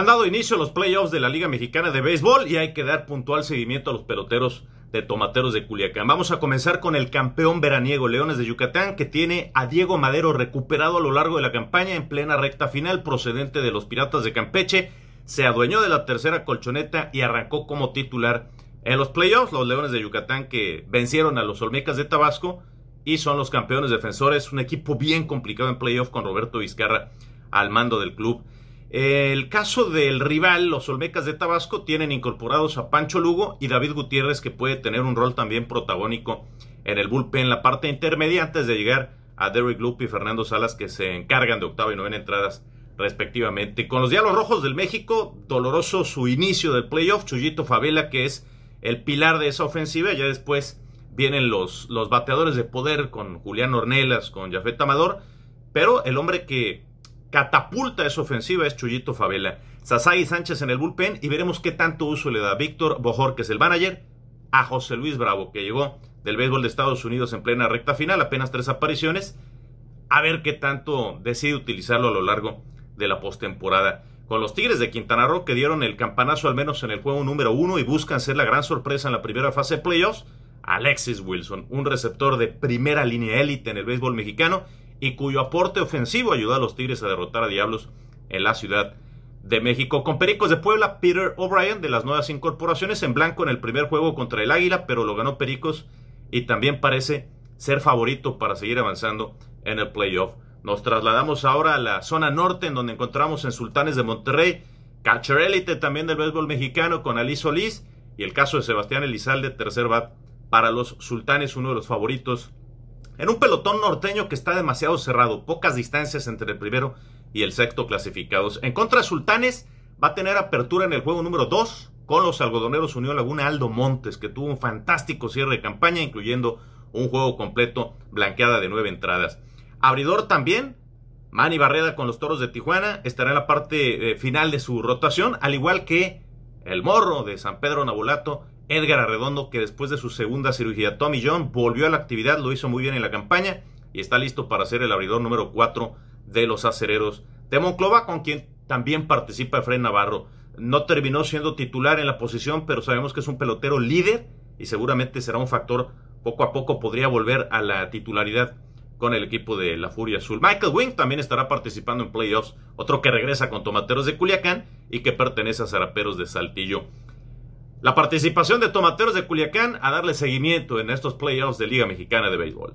Han dado inicio a los playoffs de la Liga Mexicana de Béisbol y hay que dar puntual seguimiento a los peloteros de Tomateros de Culiacán. Vamos a comenzar con el campeón veraniego Leones de Yucatán, que tiene a Diego Madero recuperado a lo largo de la campaña en plena recta final procedente de los Piratas de Campeche. Se adueñó de la tercera colchoneta y arrancó como titular en los playoffs. Los Leones de Yucatán que vencieron a los Olmecas de Tabasco y son los campeones defensores. Un equipo bien complicado en playoffs con Roberto Vizcarra al mando del club. El caso del rival, los Olmecas de Tabasco, tienen incorporados a Pancho Lugo y David Gutiérrez, que puede tener un rol también protagónico en el bullpen, en la parte intermedia, antes de llegar a Derrick Lupe y Fernando Salas, que se encargan de octava y novena entradas respectivamente. Con los Diablos Rojos del México, doloroso su inicio del playoff, Chuyito Favela, que es el pilar de esa ofensiva, ya después vienen los, los bateadores de poder con Julián Ornelas, con Jafet Amador, pero el hombre que catapulta esa ofensiva es Chuyito Favela. Sasai Sánchez en el bullpen y veremos qué tanto uso le da Víctor Bojor, que es el manager, a José Luis Bravo, que llegó del béisbol de Estados Unidos en plena recta final, apenas tres apariciones. A ver qué tanto decide utilizarlo a lo largo de la postemporada. Con los Tigres de Quintana Roo que dieron el campanazo al menos en el juego número uno y buscan ser la gran sorpresa en la primera fase de playoffs, Alexis Wilson, un receptor de primera línea élite en el béisbol mexicano y cuyo aporte ofensivo ayudó a los Tigres a derrotar a Diablos en la Ciudad de México. Con Pericos de Puebla, Peter O'Brien de las nuevas incorporaciones en blanco en el primer juego contra el Águila, pero lo ganó Pericos y también parece ser favorito para seguir avanzando en el playoff. Nos trasladamos ahora a la zona norte en donde encontramos en Sultanes de Monterrey, catcher también del béisbol mexicano con Ali Solís y el caso de Sebastián Elizalde, tercer bat para los Sultanes, uno de los favoritos en un pelotón norteño que está demasiado cerrado, pocas distancias entre el primero y el sexto clasificados. En contra Sultanes va a tener apertura en el juego número 2 con los algodoneros Unión Laguna Aldo Montes, que tuvo un fantástico cierre de campaña, incluyendo un juego completo blanqueada de nueve entradas. Abridor también, Manny Barreda con los Toros de Tijuana, estará en la parte eh, final de su rotación, al igual que el Morro de San Pedro Nabulato Edgar Arredondo, que después de su segunda cirugía Tommy John volvió a la actividad, lo hizo muy bien en la campaña y está listo para ser el abridor número 4 de los acereros de Monclova, con quien también participa Efraín Navarro. No terminó siendo titular en la posición, pero sabemos que es un pelotero líder y seguramente será un factor poco a poco podría volver a la titularidad con el equipo de la Furia Azul. Michael Wing también estará participando en playoffs, otro que regresa con Tomateros de Culiacán y que pertenece a Zaraperos de Saltillo. La participación de Tomateros de Culiacán a darle seguimiento en estos playoffs de Liga Mexicana de Béisbol.